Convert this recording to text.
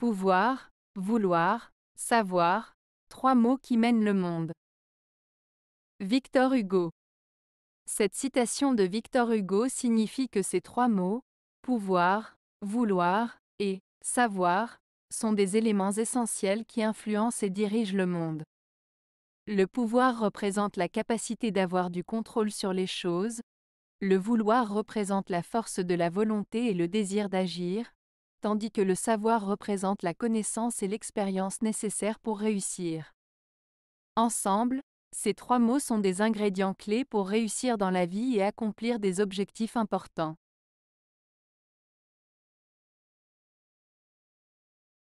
Pouvoir, vouloir, savoir, trois mots qui mènent le monde. Victor Hugo. Cette citation de Victor Hugo signifie que ces trois mots, pouvoir, vouloir et savoir, sont des éléments essentiels qui influencent et dirigent le monde. Le pouvoir représente la capacité d'avoir du contrôle sur les choses, le vouloir représente la force de la volonté et le désir d'agir, tandis que le savoir représente la connaissance et l'expérience nécessaires pour réussir. Ensemble, ces trois mots sont des ingrédients clés pour réussir dans la vie et accomplir des objectifs importants.